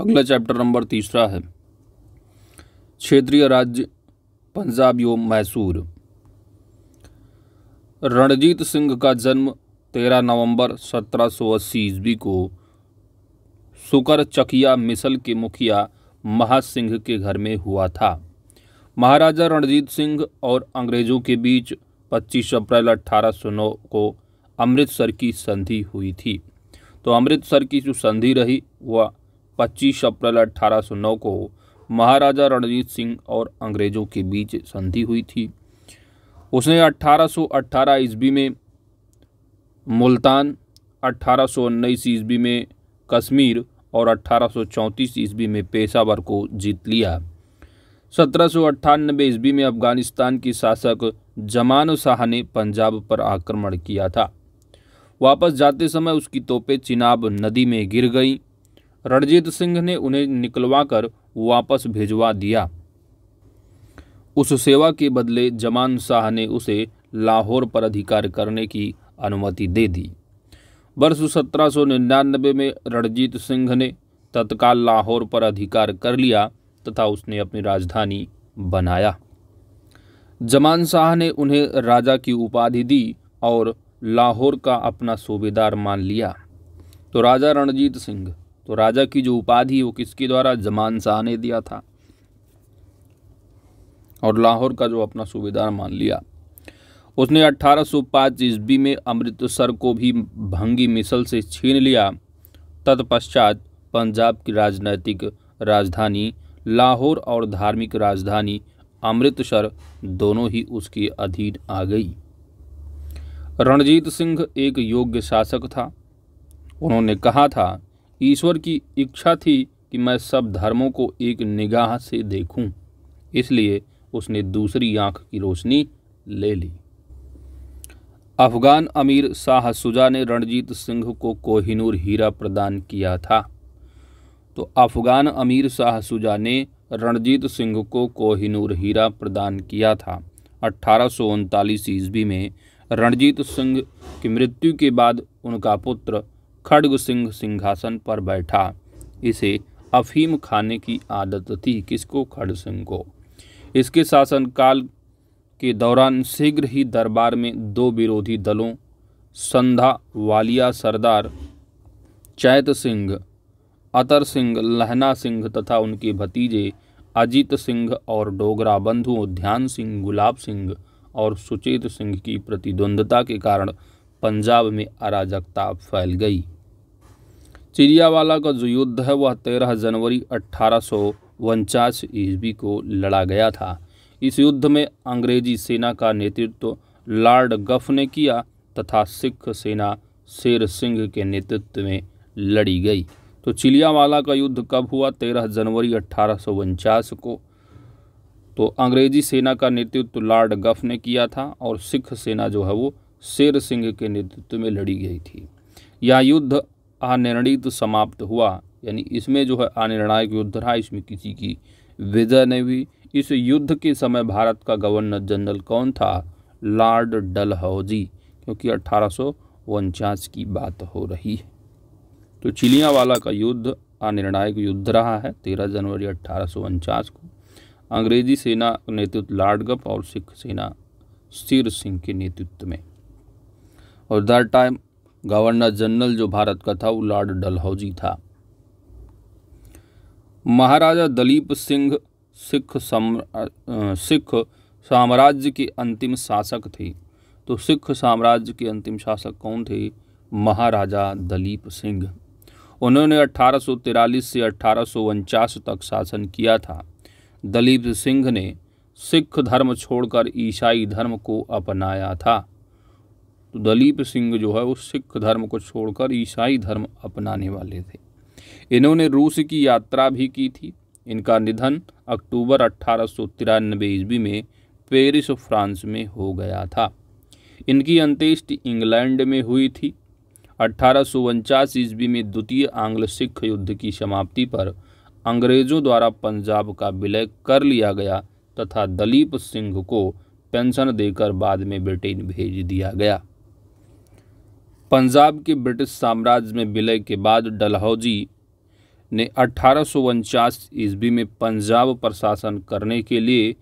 अगला chapter number तीसरा है क्षेत्रीय राज्य पंजाब यो मैसूर रणजीत सिंह का जन्म 13 नवंबर 1780 ईस्वी को सुकर चकिया मिसल के मुखिया महासिंह के घर में हुआ था महाराजा रणजीत सिंह और अंग्रेजों के बीच 25 अप्रैल 1809 को अमृतसर की संधि हुई थी तो अमृतसर की जो संधि रही वह 25 अप्रैल 1809 को महाराजा रणजीत सिंह और अंग्रेज़ों के बीच संधि हुई थी उसने 1818 ईस्वी में मुल्तान 1819 ईस्वी में कश्मीर और 1834 ईस्वी में पेशावर को जीत लिया सत्रह सौ ईस्वी में अफगानिस्तान की शासक जमान शाह ने पंजाब पर आक्रमण किया था वापस जाते समय उसकी तोपें चिनाब नदी में गिर गईं रणजीत सिंह ने उन्हें निकलवाकर वापस भिजवा दिया उस सेवा के बदले जमान शाह ने उसे लाहौर पर अधिकार करने की अनुमति दे दी वर्ष निन्यानबे में रणजीत सिंह ने तत्काल लाहौर पर अधिकार कर लिया तथा उसने अपनी राजधानी बनाया जमान शाह ने उन्हें राजा की उपाधि दी और लाहौर का अपना सूबेदार मान लिया तो राजा रणजीत सिंह तो राजा की जो उपाधि वो किसके द्वारा जमान शाह ने दिया था और लाहौर का जो अपना सूबेदार मान लिया उसने 1805 सौ ईस्वी में अमृतसर को भी भंगी मिसल से छीन लिया तत्पश्चात पंजाब की राजनैतिक राजधानी लाहौर और धार्मिक राजधानी अमृतसर दोनों ही उसके अधीन आ गई रणजीत सिंह एक योग्य शासक था उन्होंने कहा था ईश्वर की इच्छा थी कि मैं सब धर्मों को एक निगाह से देखूं, इसलिए उसने दूसरी आंख की रोशनी ले ली अफगान अमीर शाह सुजा ने रणजीत सिंह को कोहिनूर हीरा प्रदान किया था तो अफगान अमीर शाह सुजा ने रणजीत सिंह को कोहिनूर हीरा प्रदान किया था अठारह सौ ईस्वी में रणजीत सिंह की मृत्यु के बाद उनका पुत्र खड़ग सिंह सिंहासन पर बैठा इसे अफीम खाने की आदत थी किसको खड़ग सिंह को इसके शासनकाल के दौरान शीघ्र ही दरबार में दो विरोधी दलों संधा वालिया सरदार चैत सिंह अतर सिंह लहना सिंह तथा उनके भतीजे अजीत सिंह और डोगरा बंधुओं ध्यान सिंह गुलाब सिंह और सुचेत सिंह की प्रतिद्वंदता के कारण पंजाब में अराजकता फैल गई चिड़ियावाला का जो युद्ध है वह तेरह जनवरी अट्ठारह सौ ईस्वी को लड़ा गया था इस युद्ध में अंग्रेजी सेना का नेतृत्व लॉर्ड गफ ने किया तथा सिख सेना शेर सिंह के नेतृत्व में लड़ी गई तो चिलियावाला का युद्ध कब हुआ तेरह जनवरी अट्ठारह को तो अंग्रेजी सेना का नेतृत्व लॉर्ड गफ ने किया था और सिख सेना जो है वो शेर सिंह के नेतृत्व में लड़ी गई थी यह युद्ध अनिर्णित तो समाप्त हुआ यानी इसमें जो है अनिर्णायक युद्ध रहा इसमें किसी की विजय नहीं हुई इस युद्ध के समय भारत का गवर्नर जनरल कौन था लॉर्ड डलहौजी क्योंकि अठारह की बात हो रही है तो चिलियावाला का युद्ध अनिर्णायक युद्ध रहा है तेरह जनवरी अठारह को अंग्रेजी सेना नेतृत्व गप और सिख सेना सिर सिंह के नेतृत्व में और दर टाइम गवर्नर जनरल जो भारत का था वो लॉर्ड डलहौजी था महाराजा दलीप सिंह सिख सम सिख साम्राज्य के अंतिम शासक थे तो सिख साम्राज्य के अंतिम शासक कौन थे महाराजा दलीप सिंह उन्होंने 1843 से अठारह तक शासन किया था दलीप सिंह ने सिख धर्म छोड़कर ईसाई धर्म को अपनाया था तो दलीप सिंह जो है वो सिख धर्म को छोड़कर ईसाई धर्म अपनाने वाले थे इन्होंने रूस की यात्रा भी की थी इनका निधन अक्टूबर अट्ठारह ईस्वी में पेरिस फ्रांस में हो गया था इनकी अंत्येष्टि इंग्लैंड में हुई थी अट्ठारह ईस्वी में द्वितीय आंग्ल सिख युद्ध की समाप्ति पर अंग्रेजों द्वारा पंजाब का विलय कर लिया गया तथा दलीप सिंह को पेंशन देकर बाद में ब्रिटेन भेज दिया गया पंजाब के ब्रिटिश साम्राज्य में विलय के बाद डलहौजी ने अठारह ईस्वी में पंजाब पर शासन करने के लिए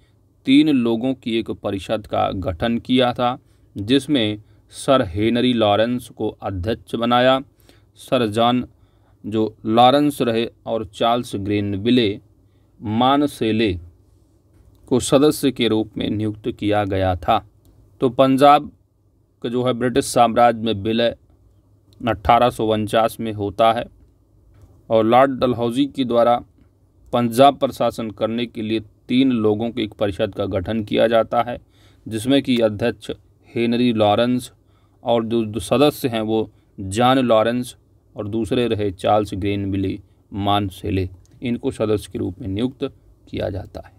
तीन लोगों की एक परिषद का गठन किया था जिसमें सर हेनरी लॉरेंस को अध्यक्ष बनाया सर जॉन जो लॉरेंस रहे और चार्ल्स ग्रीनविले मानसेले को सदस्य के रूप में नियुक्त किया गया था तो पंजाब का जो है ब्रिटिश साम्राज्य में विलय अट्ठारह में होता है और लॉर्ड डलहौजी के द्वारा पंजाब पर शासन करने के लिए तीन लोगों के एक परिषद का गठन किया जाता है जिसमें कि अध्यक्ष हेनरी लॉरेंस और जो, जो सदस्य हैं वो जॉन लॉरेंस और दूसरे रहे चार्ल्स ग्रेनविली मानसेले इनको सदस्य के रूप में नियुक्त किया जाता है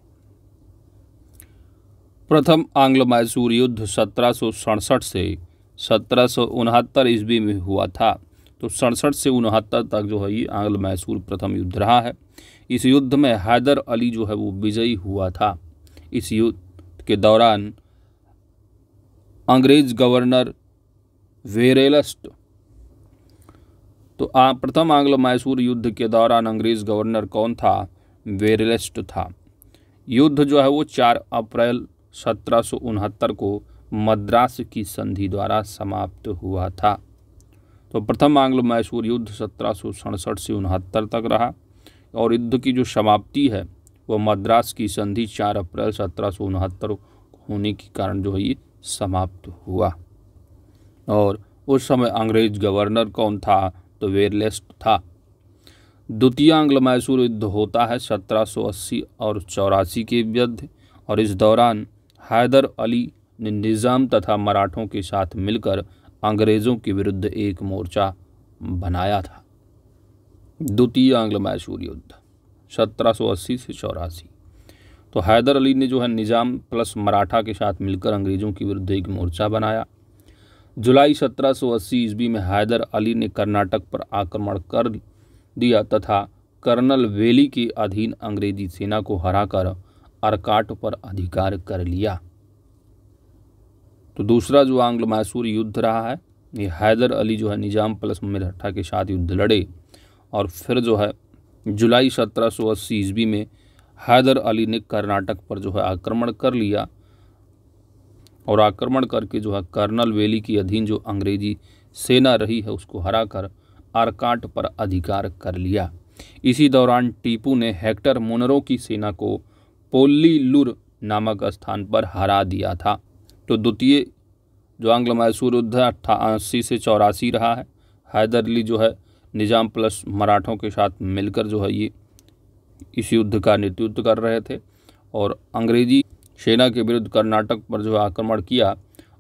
प्रथम आंग्ल मैसूर युद्ध सत्रह से सत्रह ईस्वी में हुआ था तो सड़सठ से उनहत्तर तक जो है ये आंग्ल मैसूर प्रथम युद्ध रहा है इस युद्ध में हैदर अली जो है वो विजयी हुआ था इस युद्ध के दौरान अंग्रेज गवर्नर वेरेलस्ट तो आ, प्रथम आंग्ल मैसूर युद्ध के दौरान अंग्रेज गवर्नर कौन था वेरेलस्ट था युद्ध जो है वो चार अप्रैल सत्रह को मद्रास की संधि द्वारा समाप्त हुआ था तो प्रथम आंग्ल मैसूर युद्ध सत्रह से उनहत्तर तक रहा और युद्ध की जो समाप्ति है वह मद्रास की संधि चार अप्रैल सत्रह होने के कारण जो है ये समाप्त हुआ और उस समय अंग्रेज गवर्नर कौन था तो वेरलेस्ट था द्वितीय आंग्ल मैसूर युद्ध होता है 1780 और चौरासी के युद्ध और इस दौरान हैदर अली ने निज़ाम तथा मराठों के साथ मिलकर अंग्रेज़ों के विरुद्ध एक मोर्चा बनाया था द्वितीय आंग्ल मैसूर युद्ध 1780 से चौरासी तो हैदर अली ने जो है निज़ाम प्लस मराठा के साथ मिलकर अंग्रेज़ों के विरुद्ध एक मोर्चा बनाया जुलाई 1780 ईस्वी में हैदर अली ने कर्नाटक पर आक्रमण कर दिया तथा कर्नल वेली के अधीन अंग्रेजी सेना को हराकर अरकाट पर अधिकार कर लिया तो दूसरा जो आंग्ल मैसूर युद्ध रहा है ये हैदर अली जो है निज़ाम प्लस मिरहट्ठा के साथ युद्ध लड़े और फिर जो है जुलाई सत्रह सौ अस्सी ईस्वी में हैदर अली ने कर्नाटक पर जो है आक्रमण कर लिया और आक्रमण करके जो है कर्नल वेली के अधीन जो अंग्रेजी सेना रही है उसको हराकर आरकाट पर अधिकार कर लिया इसी दौरान टीपू ने हेक्टर मुनरों की सेना को पोलीलुर नामक स्थान पर हरा दिया था तो द्वितीय जो आंग्ल मैसूर युद्ध है अट्ठासी से चौरासी रहा है हैदर अली जो है निज़ाम प्लस मराठों के साथ मिलकर जो है ये इस युद्ध का नेतृत्व कर रहे थे और अंग्रेजी सेना के विरुद्ध कर्नाटक पर जो आक्रमण किया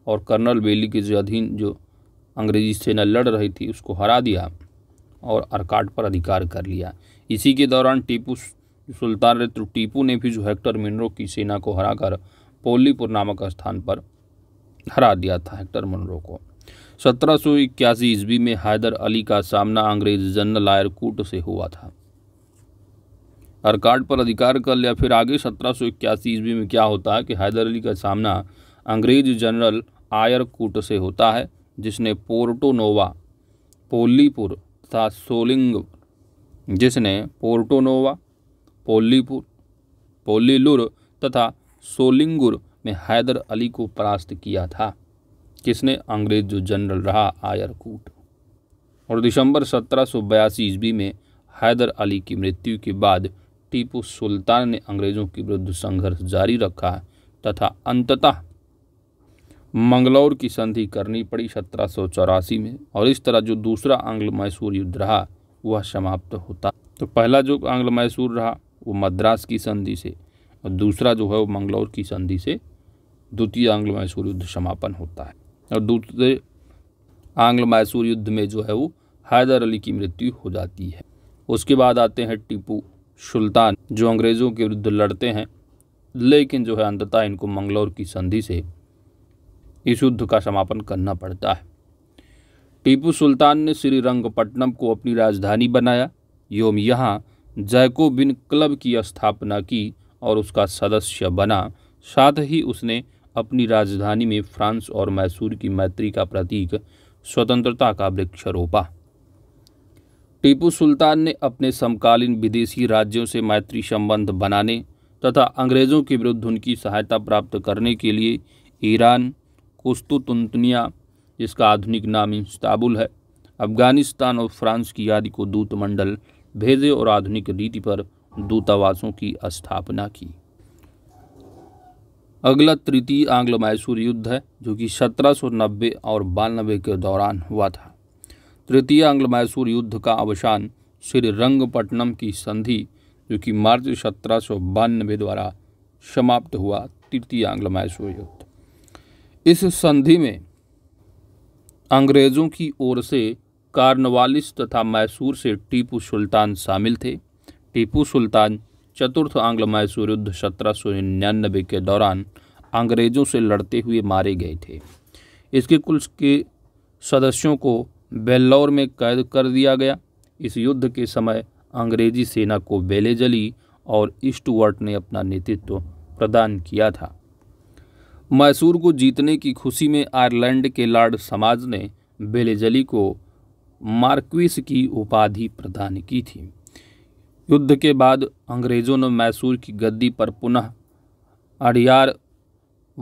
और कर्नल बेली के जो अधीन जो अंग्रेजी सेना लड़ रही थी उसको हरा दिया और अरकाट पर अधिकार कर लिया इसी के दौरान टीपू सुल्तान रित्र टीपू ने भी जो हेक्टर मिनरो की सेना को हराकर पोलीपुर नामक स्थान पर हरा दिया था हेक्टर मिनरो को सत्रह सौ इक्यासी ईस्वी में हैदर अली का सामना अंग्रेज जनरल आयरकूट से हुआ था अरकाट पर अधिकार कर लिया फिर आगे सत्रह सौ इक्यासी ईस्वी में क्या होता है कि हैदर अली का सामना अंग्रेज जनरल आयरकूट से होता है जिसने पोर्टोनोवा पोलीपुर तथा सोलिंग जिसने पोर्टोनोवा पोलीपुर पोलीलुर तथा सोलिंगुर में हैदर अली को परास्त किया था किसने अंग्रेज जो जनरल रहा आयरकूट और दिसंबर सत्रह सौ बयासी ईस्वी में हैदर अली की मृत्यु के बाद टीपू सुल्तान ने अंग्रेज़ों के विरुद्ध संघर्ष जारी रखा तथा अंततः मंगलौर की संधि करनी पड़ी सत्रह सौ चौरासी में और इस तरह जो दूसरा आंग्ल मैसूर युद्ध रहा वह समाप्त होता तो पहला जो आंग्ल मैसूर रहा वो मद्रास की संधि से और दूसरा जो है वो मंगलौर की संधि से द्वितीय आंग्ल मैसूर युद्ध समापन होता है और दूसरे आंग्ल मैसूर युद्ध में जो है वो हैदर अली की मृत्यु हो जाती है उसके बाद आते हैं टीपू सुल्तान जो अंग्रेज़ों के विरुद्ध लड़ते हैं लेकिन जो है अंततः इनको मंगलौर की संधि से इस युद्ध का समापन करना पड़ता है टीपू सुल्तान ने श्री रंगपट्टनम को अपनी राजधानी बनाया एवं यहाँ जैकोबिन क्लब की स्थापना की और उसका सदस्य बना साथ ही उसने अपनी राजधानी में फ्रांस और मैसूर की मैत्री का प्रतीक स्वतंत्रता का वृक्ष रोपा टीपू सुल्तान ने अपने समकालीन विदेशी राज्यों से मैत्री संबंध बनाने तथा अंग्रेज़ों के विरुद्ध उनकी सहायता प्राप्त करने के लिए ईरान कुस्तुतुन्तनिया जिसका आधुनिक नाम इंस्ताबुल है अफगानिस्तान और फ्रांस की आदि को दूतमंडल भेजे और आधुनिक रीति पर दूतावासों की स्थापना की अगला तृतीय आंग्ल मैसूर युद्ध है जो कि 1790 और बानबे के दौरान हुआ था तृतीय आंग्ल मैसूर युद्ध का अवसान श्री रंगपट्टनम की संधि जो कि मार्च सत्रह द्वारा समाप्त हुआ तृतीय आंग्ल मैसूर युद्ध इस संधि में अंग्रेज़ों की ओर से कार्नवालिस तथा मैसूर से टीपू सुल्तान शामिल थे टीपू सुल्तान चतुर्थ आंग्ल मैसूर युद्ध सत्रह सौ निन्यानबे के दौरान अंग्रेज़ों से लड़ते हुए मारे गए थे इसके कुल के सदस्यों को बेल्लौर में कैद कर दिया गया इस युद्ध के समय अंग्रेजी सेना को बेले जली और ईस्टवर्ट ने अपना नेतृत्व प्रदान किया था मैसूर को जीतने की खुशी में आयरलैंड के लॉर्ड समाज ने बेलेजली को मार्क्विस की उपाधि प्रदान की थी युद्ध के बाद अंग्रेज़ों ने मैसूर की गद्दी पर पुनः अड़ियार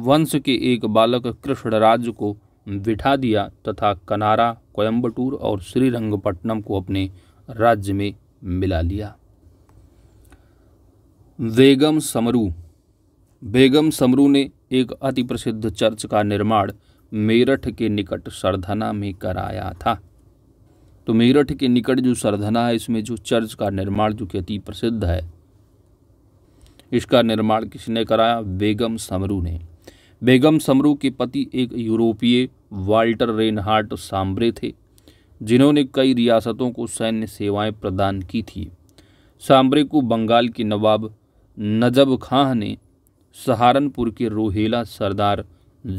वंश के एक बालक कृष्णराज को बिठा दिया तथा कनारा कोयम्बटूर और श्रीरंगपट्टनम को अपने राज्य में मिला लिया बेगम समरू बेगम समरू ने एक अति प्रसिद्ध चर्च का निर्माण मेरठ के निकट सरधना में कराया था तो मेरठ के निकट जो सरधना है इसमें जो चर्च का निर्माण जो कि अति प्रसिद्ध है इसका निर्माण किसने कराया बेगम समरू ने बेगम समरू के पति एक यूरोपीय वाल्टर रेनहार्ट सांबरे थे जिन्होंने कई रियासतों को सैन्य सेवाएं प्रदान की थी सांबरे को बंगाल के नवाब नजब खां ने सहारनपुर के रोहेला सरदार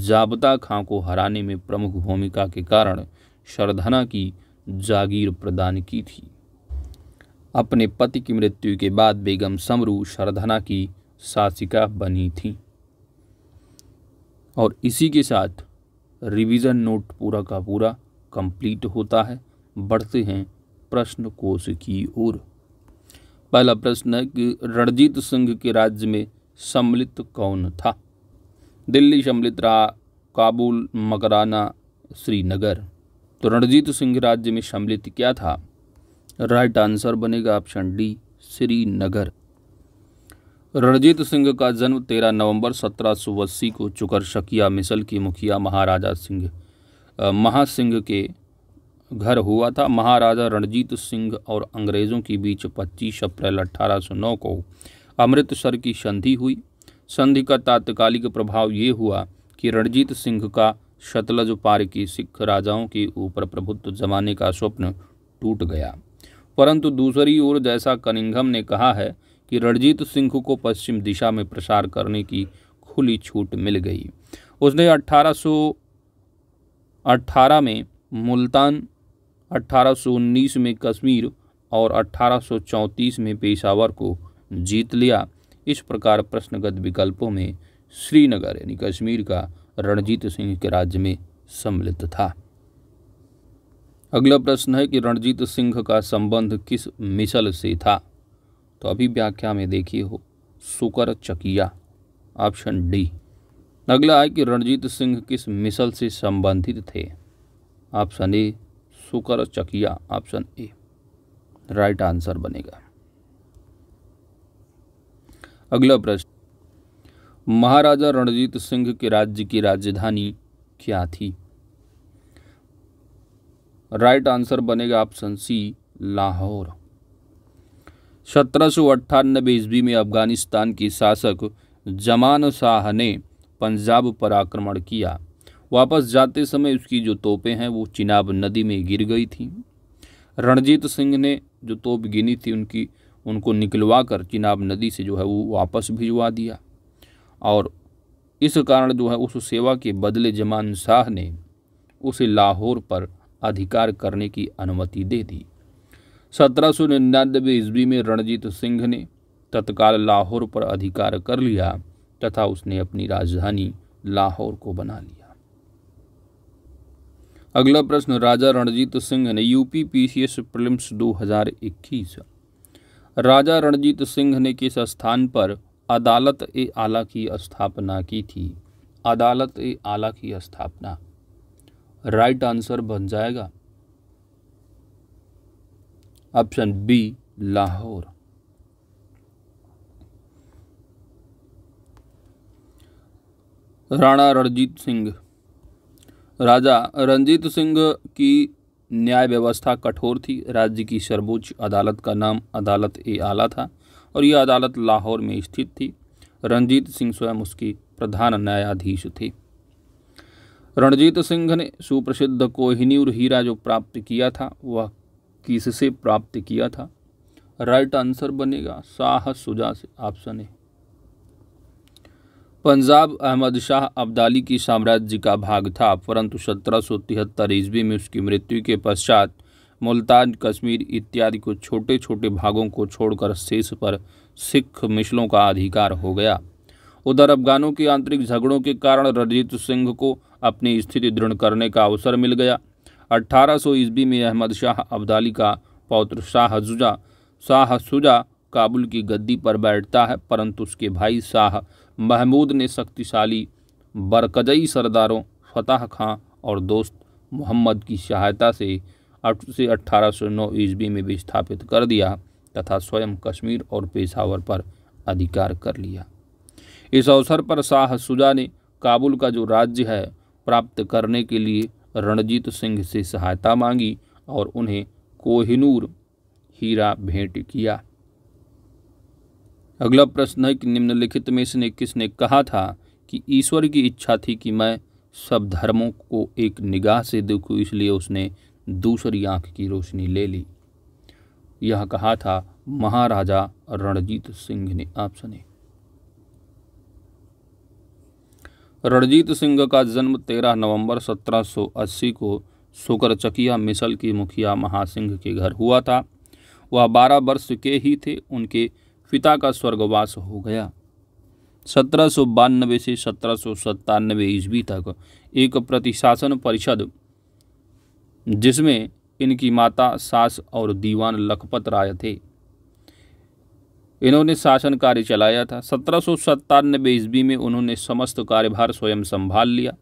जाबता खां को हराने में प्रमुख भूमिका के कारण शरधना की जागीर प्रदान की थी अपने पति की मृत्यु के बाद बेगम समरू शरधना की शासिका बनी थी और इसी के साथ रिवीजन नोट पूरा का पूरा कंप्लीट होता है बढ़ते हैं प्रश्न कोष की ओर पहला प्रश्न है कि रणजीत सिंह के राज्य में सम्मिलित कौन था दिल्ली सम्मिलित रहा काबुल मकराना श्रीनगर तो रणजीत सिंह राज्य में सम्मिलित क्या था राइट आंसर बनेगा ऑप्शन डी श्रीनगर रणजीत सिंह का जन्म 13 नवंबर सत्रह को चुकर शकिया मिसल के मुखिया महाराजा सिंह महासिंह के घर हुआ था महाराजा रणजीत सिंह और अंग्रेज़ों के बीच 25 अप्रैल 1809 को अमृतसर की संधि हुई संधि का तात्कालिक प्रभाव ये हुआ कि रणजीत सिंह का शतलज पार की सिख राजाओं के ऊपर प्रभुत्व जमाने का स्वप्न टूट गया परंतु दूसरी ओर जैसा कनिंघम ने कहा है कि रणजीत सिंह को पश्चिम दिशा में प्रसार करने की खुली छूट मिल गई उसने 1818 में मुल्तान 1819 में कश्मीर और 1834 में पेशावर को जीत लिया इस प्रकार प्रश्नगत विकल्पों में श्रीनगर यानी कश्मीर का रणजीत सिंह के राज्य में सम्मिलित था अगला प्रश्न है कि रणजीत सिंह का संबंध किस मिसल से था तो अभी व्याख्या में देखिए हो सुकर चकिया ऑप्शन डी अगला है कि रणजीत सिंह किस मिसल से संबंधित थे option A Sukerchakia option A right answer बनेगा अगला प्रश्न महाराजा रणजीत सिंह के राज्य की राजधानी क्या थी राइट आंसर बनेगा ऑप्शन सी लाहौर सत्रह सौ अट्ठानबे ईस्वी में अफगानिस्तान के शासक जमान शाह ने पंजाब पर आक्रमण किया वापस जाते समय उसकी जो तोपें हैं वो चिनाब नदी में गिर गई थी रणजीत सिंह ने जो तोप गिनी थी उनकी उनको निकलवा कर चिनाब नदी से जो है वो वापस भिजवा दिया और इस कारण जो है उस सेवा के बदले जमान शाह ने उसे लाहौर पर अधिकार करने की अनुमति दे दी सत्रह सौ निन्यानबे ईस्वी में रणजीत सिंह ने तत्काल लाहौर पर अधिकार कर लिया तथा उसने अपनी राजधानी लाहौर को बना लिया अगला प्रश्न राजा रणजीत सिंह ने यूपी पीसीएस प्रीलिम्स 2021 राजा रणजीत सिंह ने किस स्थान पर अदालत ए आला की स्थापना की थी अदालत ए आला की स्थापना राइट आंसर बन जाएगा ऑप्शन बी लाहौर राणा रणजीत सिंह राजा रणजीत सिंह की न्याय व्यवस्था कठोर थी राज्य की सर्वोच्च अदालत का नाम अदालत ए आला था और यह अदालत लाहौर में स्थित थी रणजीत सिंह स्वयं उसकी प्रधान न्यायाधीश थे रणजीत सिंह ने सुप्रसिद्ध कोहिनूर हीरा जो प्राप्त किया था वह किससे प्राप्त किया था राइट आंसर बनेगा शाह सुजा से ऑप्शन है पंजाब अहमद शाह अब्दाली की साम्राज्य का भाग था परंतु सत्रह सौ तिहत्तर ईस्वी में उसकी मृत्यु के पश्चात मुल्तान कश्मीर इत्यादि को छोटे छोटे भागों को छोड़कर शेष पर सिख मिसलों का अधिकार हो गया उधर अफगानों के आंतरिक झगड़ों के कारण रणजीत सिंह को अपनी स्थिति दृढ़ करने का अवसर मिल गया अठारह सौ ईस्वी में अहमद शाह अब्दाली का पौत्र शाह जुजा शाह सुजा काबुल की गद्दी पर बैठता है परंतु उसके भाई शाह महमूद ने शक्तिशाली बरकजई सरदारों फतह खां और दोस्त मोहम्मद की सहायता से अठारह सौ ईस्वी में भी स्थापित कर दिया तथा स्वयं कश्मीर और पेशावर पर अधिकार कर लिया इस अवसर पर शाह सुजा ने काबुल का जो राज्य है प्राप्त करने के लिए रणजीत सिंह से सहायता मांगी और उन्हें कोहिनूर हीरा भेंट किया अगला प्रश्न है कि निम्नलिखित में इसने किसने कहा था कि ईश्वर की इच्छा थी कि मैं सब धर्मों को एक निगाह से देखूं इसलिए उसने दूसरी आंख की रोशनी ले ली यह कहा था महाराजा रणजीत सिंह ने आप सुने रणजीत सिंह का जन्म 13 नवंबर 1780 को सुकरचकिया मिसल की मुखिया महासिंह के घर हुआ था वह बारह वर्ष के ही थे उनके पिता का स्वर्गवास हो गया सत्रह से सत्रह ईस्वी तक एक प्रतिशासन परिषद जिसमें इनकी माता सास और दीवान लखपत राय थे इन्होंने शासन कार्य चलाया था सत्रह सौ सत्तानबे ईस्वी में उन्होंने समस्त कार्यभार स्वयं संभाल लिया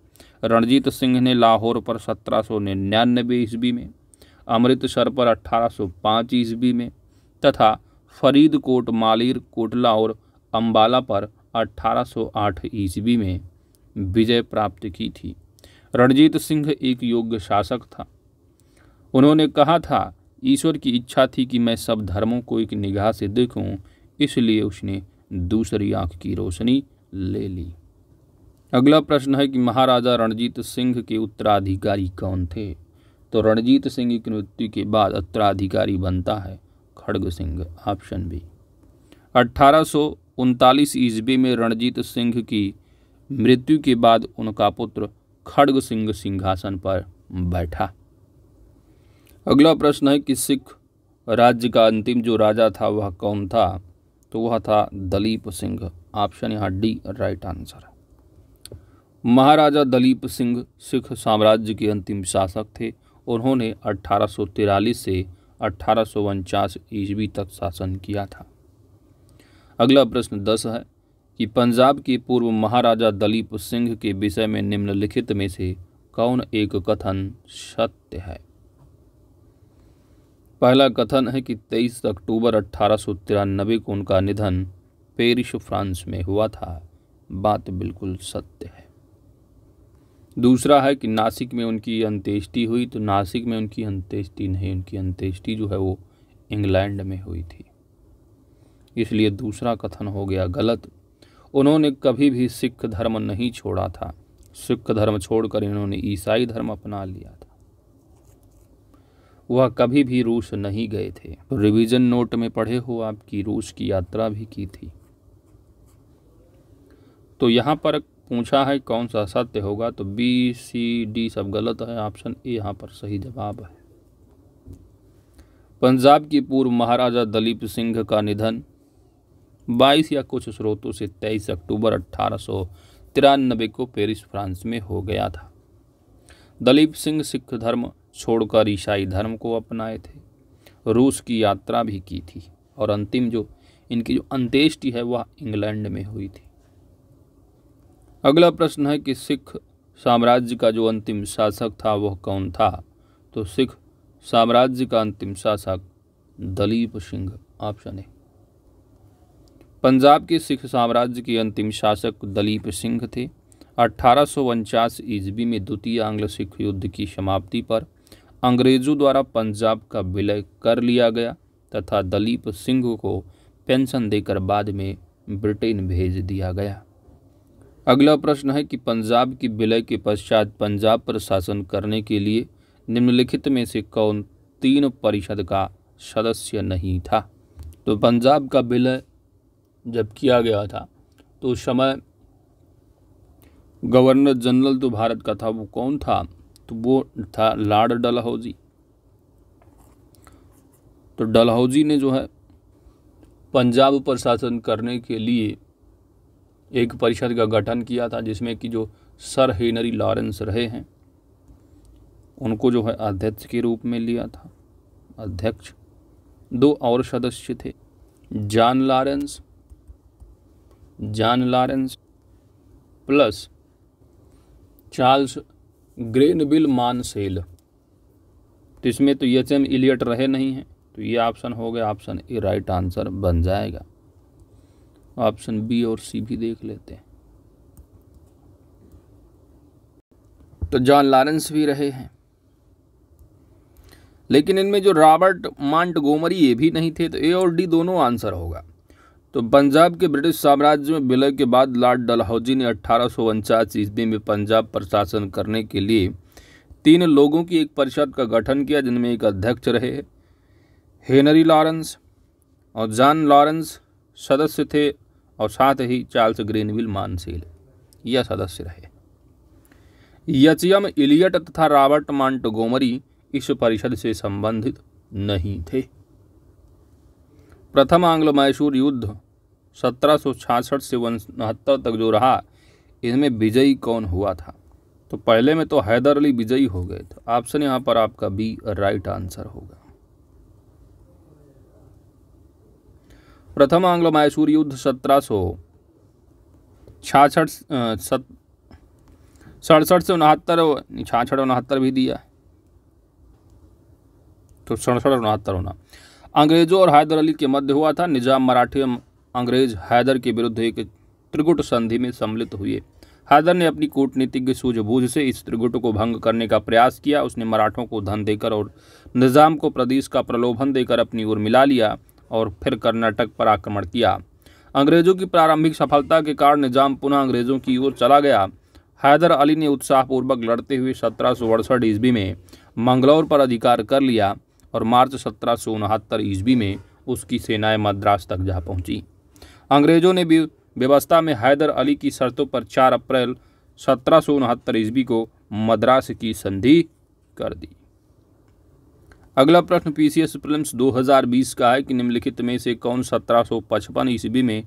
रणजीत सिंह ने लाहौर पर सत्रह सौ निन्यानबे ईस्वी में अमृतसर पर अट्ठारह सौ पाँच ईस्वी में तथा फरीदकोट मालीर कोटला और अम्बाला पर आठ ईस्वी में विजय प्राप्त की थी रणजीत सिंह एक योग्य शासक था उन्होंने कहा था ईश्वर की इच्छा थी कि मैं सब धर्मों को एक निगाह से देखूं इसलिए उसने दूसरी आंख की रोशनी ले ली अगला प्रश्न है कि महाराजा रणजीत सिंह के उत्तराधिकारी कौन थे तो रणजीत सिंह की मृत्यु के बाद उत्तराधिकारी बनता है खड़ग सिंह ऑप्शन बी अठारह ईस्वी में रणजीत सिंह की मृत्यु के बाद उनका पुत्र खड़ग सिंह सिंहासन पर बैठा अगला प्रश्न है कि सिख राज्य का अंतिम जो राजा था वह कौन था तो वह था दलीप सिंह ऑप्शन यहाँ डी राइट आंसर है महाराजा दलीप सिंह सिख साम्राज्य के अंतिम शासक थे उन्होंने अठारह से अठारह ईस्वी तक शासन किया था अगला प्रश्न दस है कि पंजाब के पूर्व महाराजा दलीप सिंह के विषय में निम्नलिखित में से कौन एक कथन सत्य है पहला कथन है कि 23 अक्टूबर अट्ठारह को उनका निधन पेरिस फ्रांस में हुआ था बात बिल्कुल सत्य है दूसरा है कि नासिक में उनकी अंत्येष्टि हुई तो नासिक में उनकी अंत्येष्टि नहीं उनकी अंत्येष्टि जो है वो इंग्लैंड में हुई थी इसलिए दूसरा कथन हो गया गलत उन्होंने कभी भी सिख धर्म नहीं छोड़ा था सिख धर्म छोड़कर इन्होंने ईसाई धर्म अपना लिया था वह कभी भी रूस नहीं गए थे तो रिवीजन नोट में पढ़े हो आपकी रूस की यात्रा भी की थी तो यहाँ पर पूछा है कौन सा सत्य होगा तो बी सी डी सब गलत है ऑप्शन ए यहाँ पर सही जवाब है पंजाब की पूर्व महाराजा दलीप सिंह का निधन 22 या कुछ स्रोतों से 23 अक्टूबर अट्ठारह को पेरिस फ्रांस में हो गया था दलीप सिंह सिख धर्म छोड़कर ईसाई धर्म को अपनाए थे रूस की यात्रा भी की थी और अंतिम जो इनकी जो अंत्येष्टि है वह इंग्लैंड में हुई थी अगला प्रश्न है कि सिख साम्राज्य का जो अंतिम शासक था वह कौन था तो सिख साम्राज्य का अंतिम शासक दलीप सिंह ऑप्शन है पंजाब के सिख साम्राज्य के अंतिम शासक दलीप सिंह थे अठारह ईस्वी में द्वितीय आंग्ल सिख युद्ध की समाप्ति पर अंग्रेज़ों द्वारा पंजाब का विलय कर लिया गया तथा दलीप सिंह को पेंशन देकर बाद में ब्रिटेन भेज दिया गया अगला प्रश्न है कि पंजाब की विलय के पश्चात पंजाब पर शासन करने के लिए निम्नलिखित में से कौन तीन परिषद का सदस्य नहीं था तो पंजाब का विलय जब किया गया था तो उस समय गवर्नर जनरल तो भारत का था वो कौन था तो वो था लॉर्ड डलहौजी तो डलहौजी ने जो है पंजाब पर शासन करने के लिए एक परिषद का गठन किया था जिसमें कि जो सर हेनरी लॉरेंस रहे हैं उनको जो है अध्यक्ष के रूप में लिया था अध्यक्ष दो और सदस्य थे John Lawrence John Lawrence plus Charles Grenville Mansel तो इसमें तो यच एम इलियट रहे नहीं हैं तो ये ऑप्शन हो गया ऑप्शन ए राइट आंसर बन जाएगा ऑप्शन बी और सी भी देख लेते हैं तो जॉन लॉरेंस भी रहे हैं लेकिन इनमें जो रॉबर्ट गोमरी ये भी नहीं थे तो ए और डी दोनों आंसर होगा तो पंजाब के ब्रिटिश साम्राज्य में विलय के बाद लॉर्ड डलहौजी ने अठारह ईस्वी में पंजाब प्रशासन करने के लिए तीन लोगों की एक परिषद का गठन किया जिनमें एक अध्यक्ष रहे हेनरी लॉरेंस और जॉन लॉरेंस सदस्य थे और साथ ही चार्ल्स ग्रीनविल मानसील यह सदस्य रहे यचियम इलियट तथा रॉबर्ट मांटगोमरी इस परिषद से संबंधित नहीं थे प्रथम आंग्ल मैसूर युद्ध सत्रह से उनहत्तर तक जो रहा इनमें विजयी कौन हुआ था तो पहले में तो हैदर अली विजयी हो गए थे ऑप्शन यहाँ पर आपका बी राइट आंसर होगा प्रथम आंग्ल मैसूर युद्ध सत्रह सौ छाछठ सड़सठ से उनहत्तर छाछठ उनहत्तर भी दिया तो सड़सठ उनहत्तर होना अंग्रेजों और हैदर अली के मध्य हुआ था निजाम मराठी अंग्रेज हैदर के विरुद्ध एक त्रिगुट संधि में सम्मिलित हुए हैदर ने अपनी कूटनीतिज्ञ सूझबूझ से इस त्रिगुट को भंग करने का प्रयास किया उसने मराठों को धन देकर और निज़ाम को प्रदेश का प्रलोभन देकर अपनी ओर मिला लिया और फिर कर्नाटक पर आक्रमण किया अंग्रेज़ों की प्रारंभिक सफलता के कारण निज़ाम पुनः अंग्रेज़ों की ओर चला गया हैदर अली ने उत्साहपूर्वक लड़ते हुए सत्रह सौ अड़सठ ईस्वी में मंगलौर पर अधिकार कर लिया और मार्च सत्रह सौ उनहत्तर ईस्वी में उसकी सेनाएं मद्रास तक जा पहुंची अंग्रेज़ों ने भी व्यवस्था में हैदर अली की शर्तों पर 4 अप्रैल सत्रह सौ उनहत्तर ईस्वी को मद्रास की संधि कर दी अगला प्रश्न पीसीएस प्रिलिम्स 2020 का है कि निम्नलिखित में से कौन सत्रह सौ पचपन ईस्वी में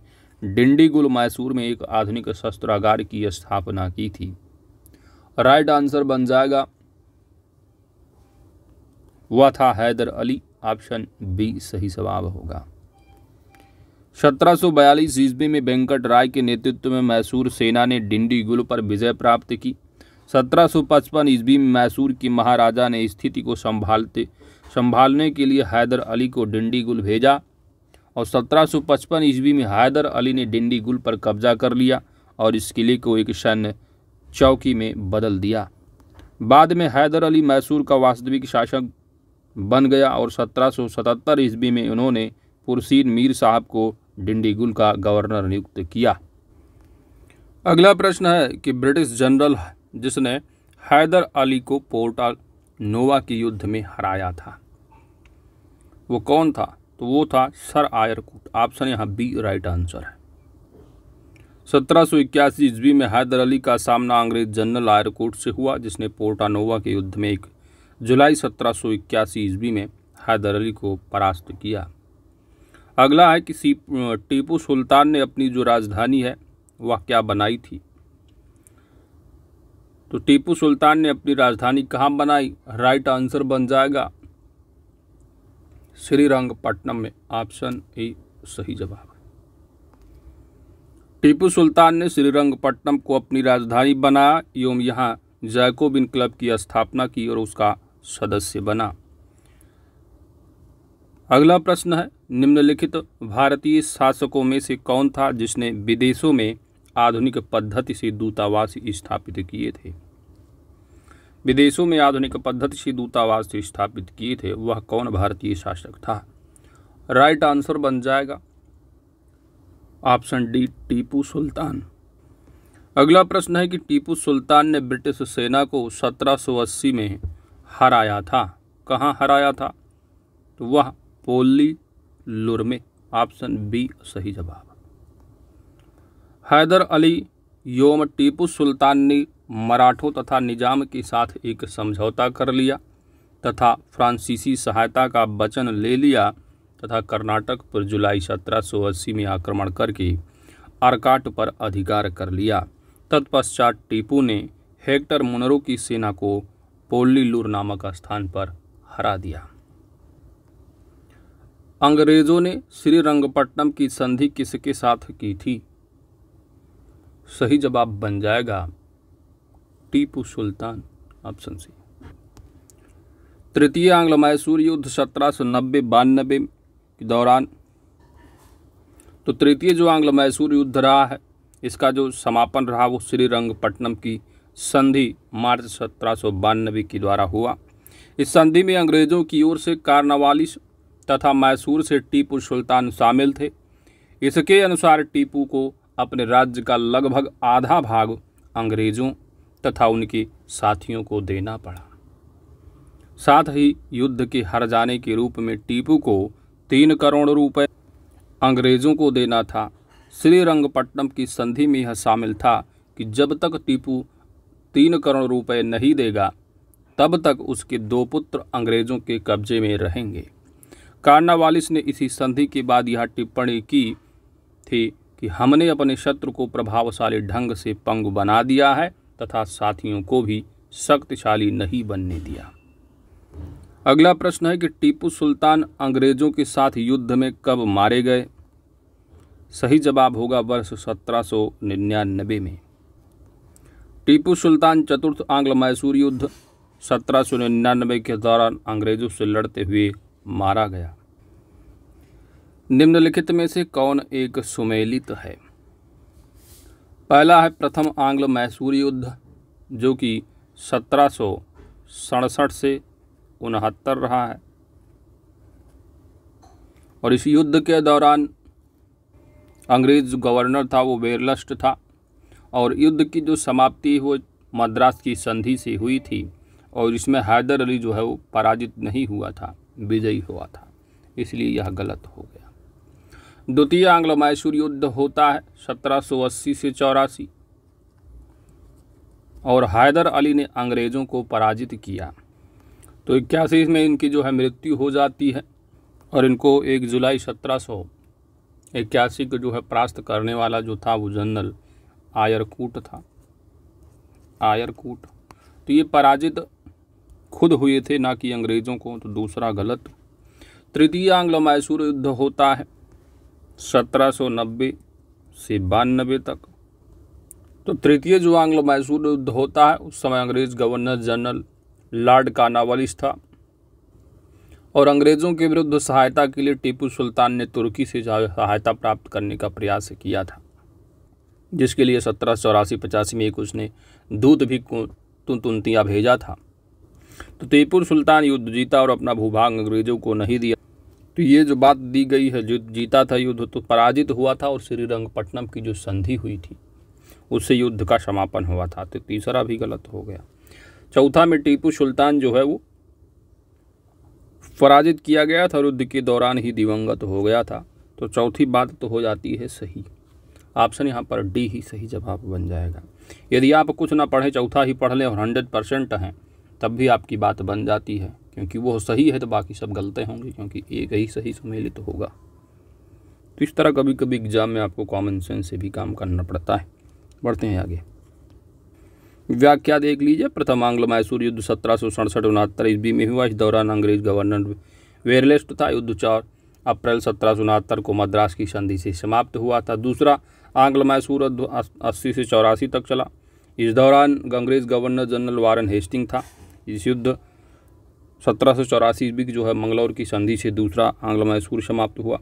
डिंडीगुल मैसूर में एक आधुनिक शस्त्रागार की स्थापना की थी राइट आंसर बन जाएगा वह था हैदर अली ऑप्शन बी सही जवाब होगा सत्रह ईस्वी में वेंकट राय के नेतृत्व में मैसूर सेना ने डिंडीगुल पर विजय प्राप्त की 1755 ईस्वी में मैसूर के महाराजा ने स्थिति को संभालते संभालने के लिए हैदर अली को डिंडीगुल भेजा और 1755 ईस्वी में हैदर अली ने डिंडीगुल पर कब्जा कर लिया और इस किले को एक सैन्य चौकी में बदल दिया बाद में हैदर अली मैसूर का वास्तविक शासक बन गया और 1777 ईस्वी में उन्होंने पुरसीन मीर साहब को डिंडीगुल का गवर्नर नियुक्त किया अगला प्रश्न है कि ब्रिटिश जनरल जिसने हैदर अली को पोर्टा नोवा के युद्ध में हराया था वो कौन था तो वो था सर आयरकूट ऑप्शन यहाँ बी राइट आंसर है सत्रह सौ इक्यासी ईस्वी में हैदर अली का सामना अंग्रेज जनरल आयरकूट से हुआ जिसने पोर्टानोवा के युद्ध में एक जुलाई सत्रह सौ इक्यासी ईस्वी में हैदर अली को परास्त किया अगला है कि टीपू सुल्तान ने अपनी जो राजधानी है वह क्या बनाई थी तो टीपू सुल्तान ने अपनी राजधानी कहाँ बनाई राइट आंसर बन जाएगा श्रीरंगपट्टनम में ऑप्शन ए सही जवाब है टीपू सुल्तान ने श्रीरंगपट्टनम को अपनी राजधानी बनाया एवं यहाँ जैकोबिन क्लब की स्थापना की और उसका सदस्य बना अगला प्रश्न है निम्नलिखित भारतीय शासकों में से कौन था जिसने विदेशों में आधुनिक पद्धति से दूतावास स्थापित किए थे विदेशों में आधुनिक पद्धति से दूतावास स्थापित किए थे वह कौन भारतीय शासक था राइट आंसर बन जाएगा ऑप्शन डी टीपू सुल्तान अगला प्रश्न है कि टीपू सुल्तान ने ब्रिटिश सेना को 1780 में हराया था कहाँ हराया था तो वह लुरमे ऑप्शन बी सही जवाब हैदर अली योम टीपू सुल्तान ने मराठों तथा निजाम के साथ एक समझौता कर लिया तथा फ्रांसीसी सहायता का वचन ले लिया तथा कर्नाटक पर जुलाई 1780 में आक्रमण करके आरकाट पर अधिकार कर लिया तत्पश्चात टीपू ने हेक्टर मुनरो की सेना को पोल्लीलूर नामक स्थान पर हरा दिया अंग्रेजों ने रंगपट्टनम की संधि किसके साथ की थी सही जवाब बन जाएगा टीपू सुल्तान ऑप्शन सी तृतीय आंग्ल मैसूर युद्ध सत्रह सौ नब्बे बानबे के दौरान तो तृतीय जो आंग्ल मैसूर युद्ध रहा है इसका जो समापन रहा वो श्रीरंगपट्टनम की संधि मार्च सत्रह सौ बानबे के द्वारा हुआ इस संधि में अंग्रेजों की ओर से कार्नवालिस तथा मैसूर से टीपू सुल्तान शामिल थे इसके अनुसार टीपू को अपने राज्य का लगभग आधा भाग अंग्रेज़ों तथा उनके साथियों को देना पड़ा साथ ही युद्ध के हर जाने के रूप में टीपू को तीन करोड़ रुपए अंग्रेज़ों को देना था श्रीरंगपट्टनम की संधि में यह शामिल था कि जब तक टीपू तीन करोड़ रुपए नहीं देगा तब तक उसके दो पुत्र अंग्रेज़ों के कब्जे में रहेंगे कार्नावालिस ने इसी संधि के बाद यह टिप्पणी की थी कि हमने अपने शत्रु को प्रभावशाली ढंग से पंगु बना दिया है तथा साथियों को भी शक्तिशाली नहीं बनने दिया अगला प्रश्न है कि टीपू सुल्तान अंग्रेजों के साथ युद्ध में कब मारे गए सही जवाब होगा वर्ष 1799 में टीपू सुल्तान चतुर्थ आंग्ल मैसूर युद्ध 1799 के दौरान अंग्रेजों से लड़ते हुए मारा गया निम्नलिखित में से कौन एक सुमेलित है पहला है प्रथम आंग्ल मैसूर युद्ध जो कि सत्रह से उनहत्तर रहा है और इस युद्ध के दौरान अंग्रेज गवर्नर था वो बेरलस्ट था और युद्ध की जो समाप्ति वो मद्रास की संधि से हुई थी और इसमें हैदर अली जो है वो पराजित नहीं हुआ था विजयी हुआ था इसलिए यह गलत हो गया द्वितीय आंग्लो मैसूर युद्ध होता है 1780 से चौरासी और हैदर अली ने अंग्रेज़ों को पराजित किया तो इक्यासी में इनकी जो है मृत्यु हो जाती है और इनको एक जुलाई सत्रह सौ इक्यासी को जो है परास्त करने वाला जो था वो जनरल आयरकूट था आयरकूट तो ये पराजित खुद हुए थे ना कि अंग्रेज़ों को तो दूसरा गलत तृतीय आंग्लो मैसूर युद्ध होता है 1790 से बानबे तक तो तृतीय जो आंग्लो मैसूर युद्ध होता है उस समय अंग्रेज गवर्नर जनरल लॉर्ड कानावलिस था और अंग्रेज़ों के विरुद्ध सहायता के लिए टीपू सुल्तान ने तुर्की से सहायता प्राप्त करने का प्रयास किया था जिसके लिए सत्रह चौरासी पचासी में एक उसने दूत भी तुंतियाँ भेजा था तो टीपू सुल्तान युद्ध जीता और अपना भूभाग अंग्रेज़ों को नहीं दिया तो ये जो बात दी गई है जो जीता था युद्ध तो पराजित हुआ था और श्रीरंगपट्टनम की जो संधि हुई थी उससे युद्ध का समापन हुआ था तो तीसरा भी गलत हो गया चौथा में टीपू सुल्तान जो है वो पराजित किया गया था युद्ध के दौरान ही दिवंगत हो गया था तो चौथी बात तो हो जाती है सही ऑप्शन यहाँ पर डी ही सही जवाब बन जाएगा यदि आप कुछ ना पढ़ें चौथा ही पढ़ लें और हंड्रेड परसेंट हैं तब भी आपकी बात बन जाती है क्योंकि वो सही है तो बाकी सब गलतें होंगी क्योंकि एक ही सही सम्मिलित तो होगा तो इस तरह कभी कभी एग्ज़ाम में आपको कॉमन सेंस से भी काम करना पड़ता है बढ़ते हैं आगे व्याख्या देख लीजिए प्रथम आंग्ल मैसूर युद्ध सत्रह सौ सड़सठ उनहत्तर ईस्वी में हुआ इस दौरान अंग्रेज गवर्नर वेरलेस्ट था युद्ध चार अप्रैल सत्रह सौ उनहत्तर को मद्रास की संधि से समाप्त हुआ था दूसरा आंग्ल मैसूर अस्सी से चौरासी तक चला इस दौरान अंग्रेज गवर्नर जनरल वारन हेस्टिंग था इस युद्ध सत्रह सौ चौरासी ईस्वी जो है मंगलौर की संधि से दूसरा आंग्ल मैसूर समाप्त हुआ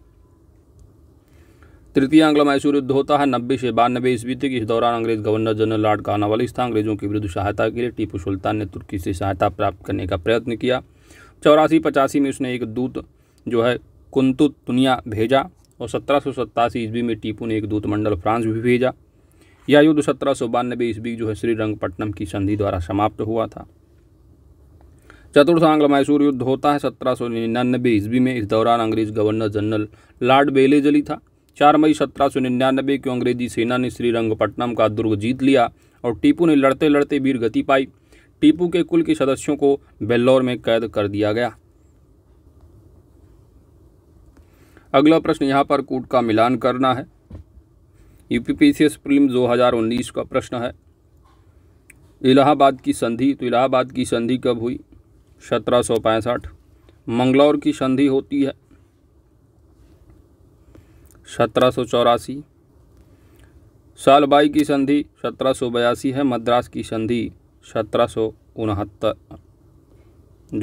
तृतीय आंग्ल मैसूर युद्ध होता है नब्बे से बानबे ईस्वी तक इस दौरान अंग्रेज गवर्नर जनरल लॉर्ड कार्नावालिस था अंग्रेजों के विरुद्ध सहायता के लिए टीपू सुल्तान ने तुर्की से सहायता प्राप्त करने का प्रयत्न किया चौरासी पचासी में उसने एक दूत जो है कुंतुत दुनिया भेजा और सत्रह सौ ईस्वी में टीपू ने एक दूत मंडल फ्रांस भी भेजा यह युद्ध सत्रह सौ बानबे ईस्वी जो है श्रीरंगपट्टनम की संधि द्वारा समाप्त हुआ था चतुर्थ आंग्ल मैसूर युद्ध होता है सत्रह सौ निन्यानबे ईस्वी में इस दौरान अंग्रेज गवर्नर जनरल लॉर्ड जली था चार मई सत्रह सौ निन्यानबे को अंग्रेजी सेना ने श्रीरंगपट्टनम का दुर्ग जीत लिया और टीपू ने लड़ते लड़ते वीर गति पाई टीपू के कुल के सदस्यों को बेल्लौर में कैद कर दिया गया अगला प्रश्न यहाँ पर कूट का मिलान करना है दो हजार उन्नीस का प्रश्न है इलाहाबाद की संधि तो इलाहाबाद की संधि कब हुई सत्रह सौ पैंसठ मंगलौर की संधि होती है सत्रह सौ चौरासी सालबाई की संधि सत्रह सौ बयासी है मद्रास की संधि सत्रह सौ उनहत्तर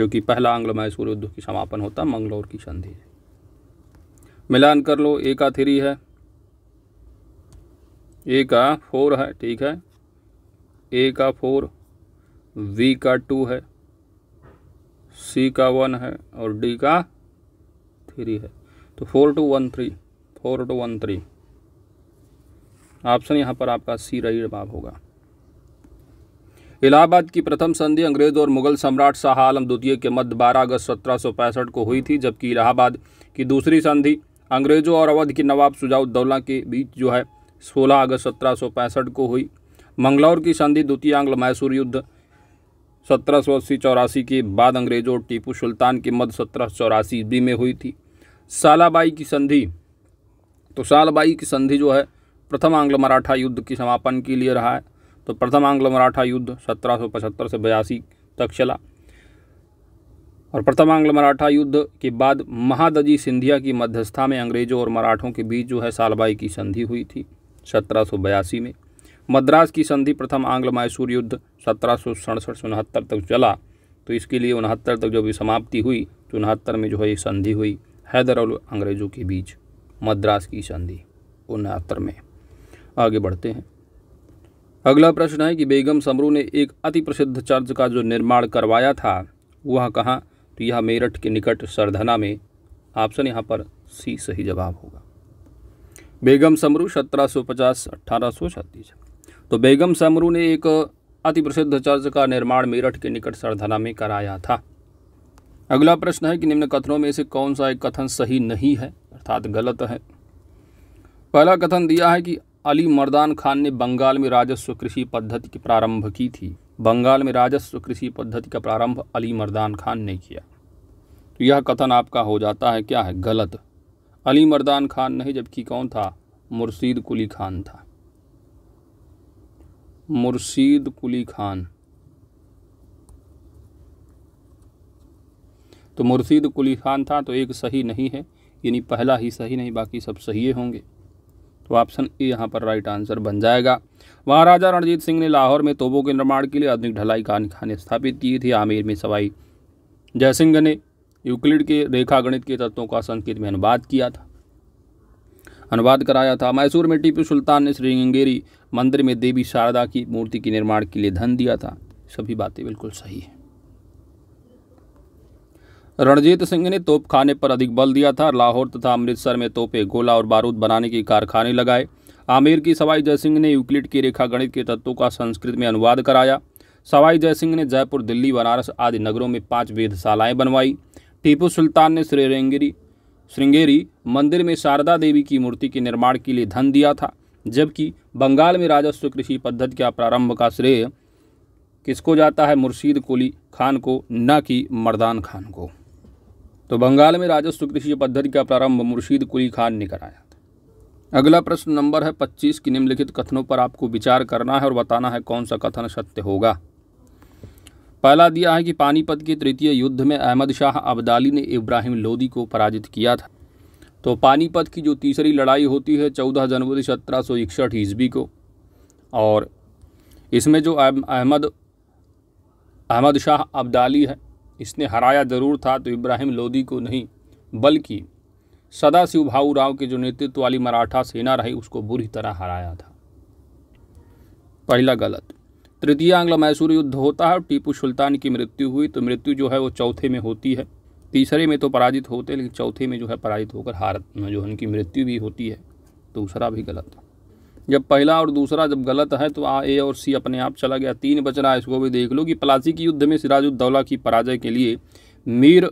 जो कि पहला आंग्ल मैसूर युद्ध की समापन होता मंगलौर की संधि मिलान कर लो ए का थ्री है ए का फोर है ठीक है ए का फोर वी का टू है सी का वन है और डी का थ्री है तो four two one three four two one three option यहाँ पर आपका सी रही जवाब होगा इलाहाबाद की प्रथम संधि अंग्रेज और मुगल सम्राट शाह आलम द्वितीय के मध्य 12 अगस्त सत्रह को हुई थी जबकि इलाहाबाद की दूसरी संधि अंग्रेजों और अवध के नवाब सुजाउद्दौला के बीच जो है 16 अगस्त सत्रह को हुई मंगलौर की संधि द्वितीय आंग्ल मैसूर युद्ध सत्रह सौ अस्सी चौरासी के बाद अंग्रेज़ों और टीपू सुल्तान की मद सत्रह चौरासी ईस्वी में हुई थी सालाबाई की संधि तो सालबाई की संधि जो है प्रथम आंग्ल मराठा युद्ध की समापन के लिए रहा है तो प्रथम आंग्ल मराठा युद्ध सत्रह सौ पचहत्तर से बयासी तक चला और प्रथम आंग्ल मराठा युद्ध के बाद महादजी सिंधिया की मध्यस्था में अंग्रेज़ों और मराठों के बीच जो है सालबाई की संधि हुई थी सत्रह सौ बयासी में मद्रास की संधि प्रथम आंग्ल मैसूर युद्ध सत्रह सौ सड़सठ उनहत्तर तक चला तो इसके लिए उनहत्तर तक जो भी समाप्ति हुई तो उनहत्तर में जो है संधि हुई हैदर और अंग्रेज़ों के बीच मद्रास की संधि उनहत्तर में आगे बढ़ते हैं अगला प्रश्न है कि बेगम समरू ने एक अति प्रसिद्ध चर्च का जो निर्माण करवाया था वह कहाँ तो यह मेरठ के निकट सरधना में ऑप्शन यहाँ पर सी सही जवाब होगा बेगम समरू सत्रह सौ पचास अट्ठारह सौ छत्तीस तो बेगम समरू ने एक अति प्रसिद्ध चर्च का निर्माण मेरठ के निकट सरधना में कराया था अगला प्रश्न है कि निम्न कथनों में से कौन सा एक कथन सही नहीं है अर्थात गलत है पहला कथन दिया है कि अली मर्दान खान ने बंगाल में राजस्व कृषि पद्धति की प्रारंभ की थी बंगाल में राजस्व कृषि पद्धति का प्रारंभ अली मर्दान खान ने किया तो यह कथन आपका हो जाता है क्या है गलत अली मर्दान खान नहीं जबकि कौन था मुर्शीद कुली खान था मुर्शीद कुली खान तो मुर्शीद कुली खान था तो एक सही नहीं है यानी पहला ही सही नहीं बाकी सब सही होंगे तो ऑप्शन ए यहाँ पर राइट आंसर बन जाएगा वहाँ राजा रणजीत सिंह ने लाहौर में तोबों के निर्माण के लिए आधुनिक ढलाई कारखाने स्थापित किए थे आमेर में सवाई जयसिंह ने यूक्लिड के रेखा गणित के तत्वों का संस्कृत में अनुवाद किया था अनुवाद कराया था मैसूर में टीपू सुल्तान ने श्रींगेरी मंदिर में देवी शारदा की मूर्ति के निर्माण के लिए धन दिया था सभी बातें बिल्कुल सही हैं रणजीत सिंह ने तोपखाने पर अधिक बल दिया था लाहौर तथा अमृतसर में तोपे गोला और बारूद बनाने के कारखाने लगाए आमिर की सवाई जयसिंह ने यूक्लिड की रेखा गणित के तत्वों का संस्कृत में अनुवाद कराया सवाई जयसिंह ने जयपुर दिल्ली बनारस आदि नगरों में पांच वेधशालाएं बनवाई टीपू सुल्तान ने श्रीरंगिरी श्रृंगेरी मंदिर में शारदा देवी की मूर्ति के निर्माण के लिए धन दिया था जबकि बंगाल में राजस्व कृषि पद्धति का प्रारंभ का श्रेय किसको जाता है मुर्शीद कोली खान को न कि मर्दान खान को तो बंगाल में राजस्व कृषि पद्धति का प्रारंभ मुर्शीद कुली खान ने कराया था अगला प्रश्न नंबर है 25 की निम्नलिखित कथनों पर आपको विचार करना है और बताना है कौन सा कथन सत्य होगा पहला दिया है कि पानीपत के तृतीय युद्ध में अहमद शाह अब्दाली ने इब्राहिम लोदी को पराजित किया था तो पानीपत की जो तीसरी लड़ाई होती है चौदह जनवरी सत्रह सौ इकसठ ईस्वी को और इसमें जो अहमद अहमद शाह अब्दाली है इसने हराया ज़रूर था तो इब्राहिम लोदी को नहीं बल्कि सदाशिव भाऊ राव के जो नेतृत्व वाली मराठा सेना रही उसको बुरी तरह हराया था पहला गलत तृतीय आंग्ल मैसूर युद्ध होता है और टीपू सुल्तान की मृत्यु हुई तो मृत्यु जो है वो चौथे में होती है तीसरे में तो पराजित होते हैं लेकिन चौथे में जो है पराजित होकर हारत जो है उनकी मृत्यु भी होती है दूसरा भी गलत जब पहला और दूसरा जब गलत है तो आ ए और सी अपने आप चला गया तीन बच रहा है इसको भी देख लो कि प्लासी के युद्ध में सिराजुद्दौला की पराजय के लिए मीर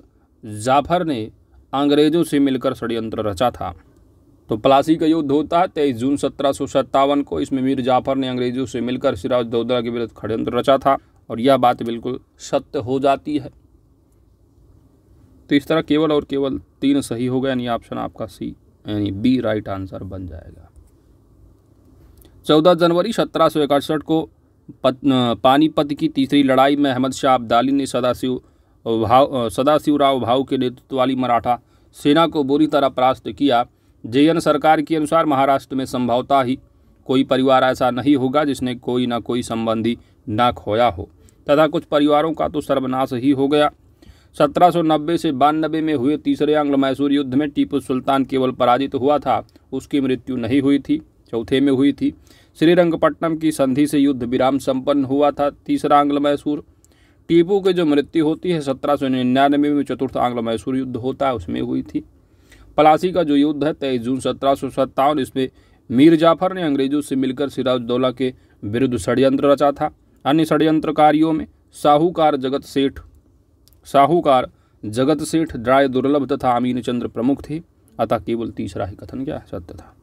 जाफर ने अंग्रेज़ों से मिलकर षड्यंत्र रचा था तो प्लासी का युद्ध होता है तेईस जून सत्रह को इसमें मीर जाफर ने अंग्रेजों से मिलकर सिराज दौदरा के विरुद्ध षडयंत्र रचा था और यह बात बिल्कुल सत्य हो जाती है तो इस तरह केवल और केवल तीन सही हो गए यानी ऑप्शन आपका सी यानी बी राइट आंसर बन जाएगा चौदह जनवरी सत्रह को पानीपत की तीसरी लड़ाई में अहमद शाह अब्दाली ने सदाशिव भाव सदाशिव राव भाव के नेतृत्व वाली मराठा सेना को बुरी तरह परास्त किया जे सरकार के अनुसार महाराष्ट्र में संभवता ही कोई परिवार ऐसा नहीं होगा जिसने कोई ना कोई संबंधी ना खोया हो तथा कुछ परिवारों का तो सर्वनाश ही हो गया 1790 से बानबे में हुए तीसरे आंग्ल मैसूर युद्ध में टीपू सुल्तान केवल पराजित हुआ था उसकी मृत्यु नहीं हुई थी चौथे में हुई थी श्रीरंगपट्टनम की संधि से युद्ध विराम संपन्न हुआ था तीसरा आंग्ल मैसूर टीपू की जो मृत्यु होती है सत्रह में चतुर्थ आंग्ल मैसूर युद्ध होता है उसमें हुई थी पलासी का जो युद्ध है तेईस जून सत्रह सौ सत्तावन इसमें मीर जाफर ने अंग्रेजों से मिलकर सिराजदौला के विरुद्ध षड्यंत्र रचा था अन्य षड्यंत्रकारियों में साहूकार जगत सेठ साहूकार जगत सेठ ड्राय दुर्लभ तथा अमीन चंद्र प्रमुख थे अतः केवल तीसरा ही कथन क्या सत्य था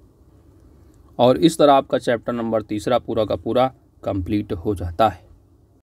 और इस तरह आपका चैप्टर नंबर तीसरा पूरा का पूरा कंप्लीट हो जाता है